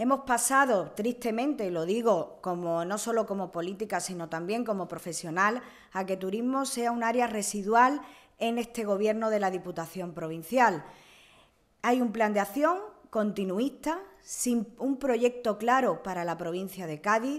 Hemos pasado, tristemente, y lo digo, como, no solo como política, sino también como profesional, a que turismo sea un área residual en este gobierno de la Diputación Provincial. Hay un plan de acción continuista, sin un proyecto claro para la provincia de Cádiz,